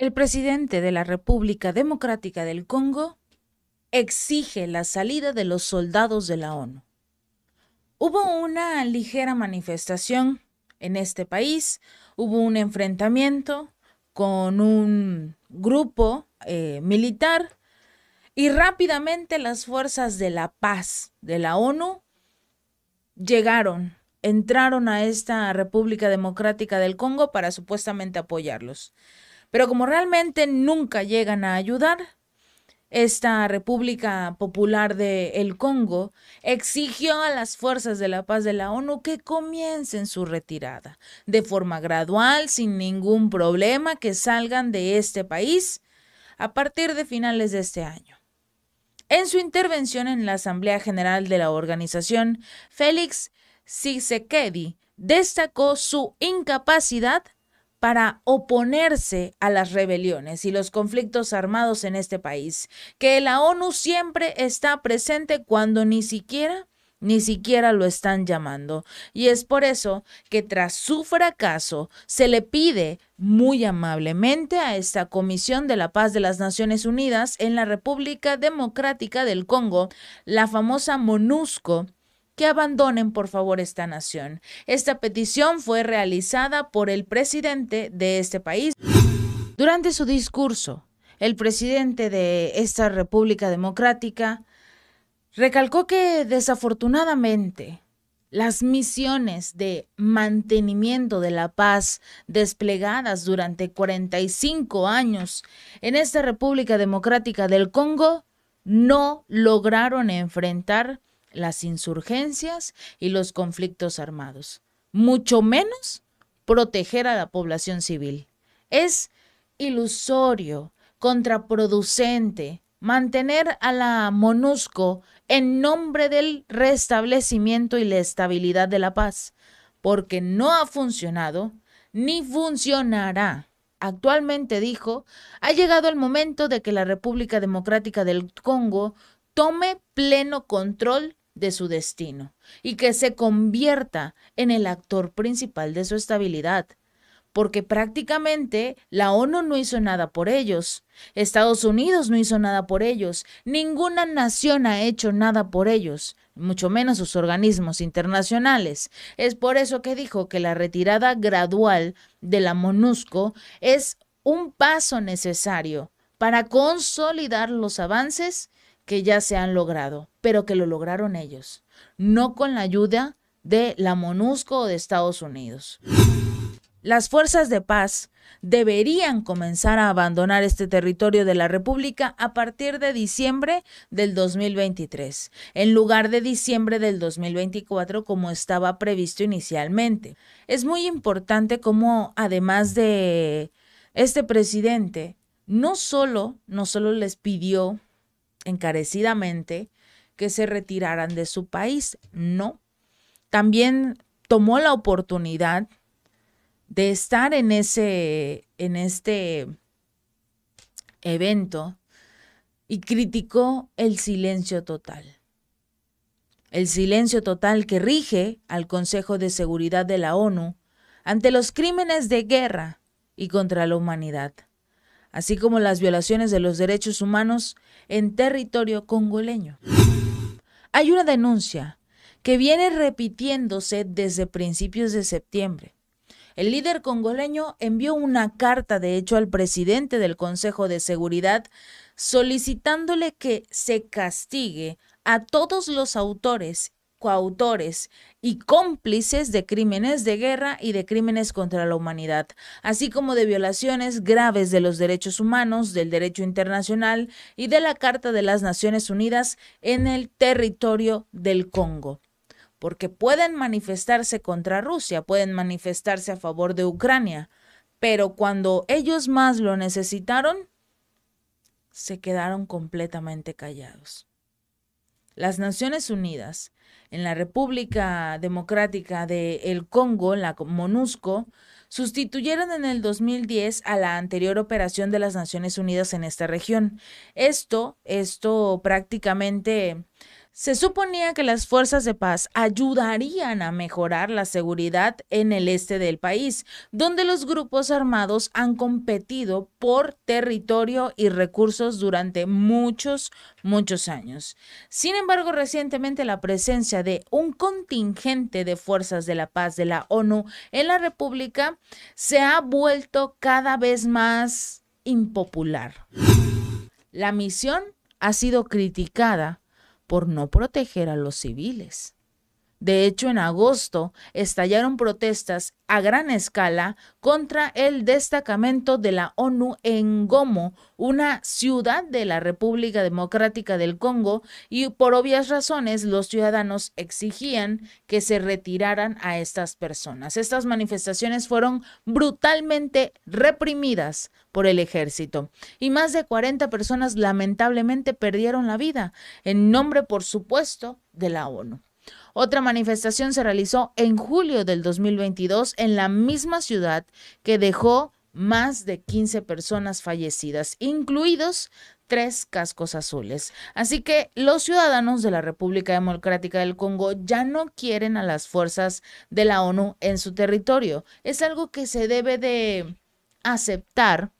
El presidente de la República Democrática del Congo exige la salida de los soldados de la ONU. Hubo una ligera manifestación en este país, hubo un enfrentamiento con un grupo eh, militar y rápidamente las fuerzas de la paz de la ONU llegaron, entraron a esta República Democrática del Congo para supuestamente apoyarlos. Pero como realmente nunca llegan a ayudar, esta República Popular del Congo exigió a las fuerzas de la paz de la ONU que comiencen su retirada de forma gradual, sin ningún problema, que salgan de este país a partir de finales de este año. En su intervención en la Asamblea General de la organización, Félix Sisekedi destacó su incapacidad para oponerse a las rebeliones y los conflictos armados en este país, que la ONU siempre está presente cuando ni siquiera ni siquiera lo están llamando. Y es por eso que tras su fracaso se le pide muy amablemente a esta Comisión de la Paz de las Naciones Unidas en la República Democrática del Congo, la famosa MONUSCO, que abandonen por favor esta nación. Esta petición fue realizada por el presidente de este país. Durante su discurso, el presidente de esta República Democrática recalcó que desafortunadamente las misiones de mantenimiento de la paz desplegadas durante 45 años en esta República Democrática del Congo no lograron enfrentar las insurgencias y los conflictos armados, mucho menos proteger a la población civil. Es ilusorio, contraproducente, mantener a la MONUSCO en nombre del restablecimiento y la estabilidad de la paz, porque no ha funcionado ni funcionará. Actualmente dijo, ha llegado el momento de que la República Democrática del Congo tome pleno control de su destino y que se convierta en el actor principal de su estabilidad, porque prácticamente la ONU no hizo nada por ellos, Estados Unidos no hizo nada por ellos, ninguna nación ha hecho nada por ellos, mucho menos sus organismos internacionales. Es por eso que dijo que la retirada gradual de la MONUSCO es un paso necesario para consolidar los avances que ya se han logrado, pero que lo lograron ellos, no con la ayuda de la MONUSCO o de Estados Unidos. Las fuerzas de paz deberían comenzar a abandonar este territorio de la República a partir de diciembre del 2023, en lugar de diciembre del 2024 como estaba previsto inicialmente. Es muy importante como además de este presidente, no solo, no solo les pidió encarecidamente que se retiraran de su país. No. También tomó la oportunidad de estar en ese, en este evento y criticó el silencio total. El silencio total que rige al Consejo de Seguridad de la ONU ante los crímenes de guerra y contra la humanidad así como las violaciones de los derechos humanos en territorio congoleño. Hay una denuncia que viene repitiéndose desde principios de septiembre. El líder congoleño envió una carta, de hecho, al presidente del Consejo de Seguridad solicitándole que se castigue a todos los autores coautores y cómplices de crímenes de guerra y de crímenes contra la humanidad, así como de violaciones graves de los derechos humanos, del derecho internacional y de la Carta de las Naciones Unidas en el territorio del Congo porque pueden manifestarse contra Rusia, pueden manifestarse a favor de Ucrania, pero cuando ellos más lo necesitaron, se quedaron completamente callados las Naciones Unidas, en la República Democrática del el Congo, la MONUSCO, sustituyeron en el 2010 a la anterior operación de las Naciones Unidas en esta región. Esto, esto prácticamente se suponía que las fuerzas de paz ayudarían a mejorar la seguridad en el este del país, donde los grupos armados han competido por territorio y recursos durante muchos, muchos años. Sin embargo, recientemente la presencia de un contingente de fuerzas de la paz de la ONU en la República se ha vuelto cada vez más impopular. La misión ha sido criticada por no proteger a los civiles. De hecho, en agosto estallaron protestas a gran escala contra el destacamento de la ONU en Gomo, una ciudad de la República Democrática del Congo, y por obvias razones los ciudadanos exigían que se retiraran a estas personas. Estas manifestaciones fueron brutalmente reprimidas por el ejército y más de 40 personas lamentablemente perdieron la vida en nombre, por supuesto, de la ONU. Otra manifestación se realizó en julio del 2022 en la misma ciudad que dejó más de 15 personas fallecidas, incluidos tres cascos azules. Así que los ciudadanos de la República Democrática del Congo ya no quieren a las fuerzas de la ONU en su territorio. Es algo que se debe de aceptar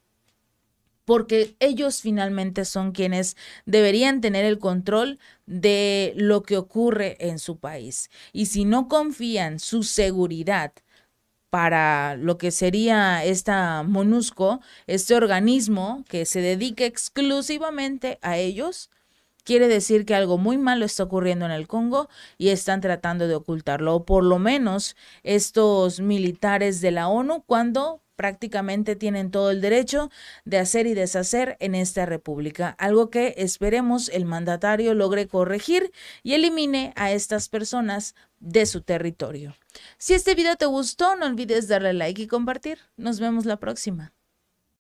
porque ellos finalmente son quienes deberían tener el control de lo que ocurre en su país. Y si no confían su seguridad para lo que sería esta MONUSCO, este organismo que se dedique exclusivamente a ellos, Quiere decir que algo muy malo está ocurriendo en el Congo y están tratando de ocultarlo, o por lo menos estos militares de la ONU cuando prácticamente tienen todo el derecho de hacer y deshacer en esta república, algo que esperemos el mandatario logre corregir y elimine a estas personas de su territorio. Si este video te gustó, no olvides darle like y compartir. Nos vemos la próxima.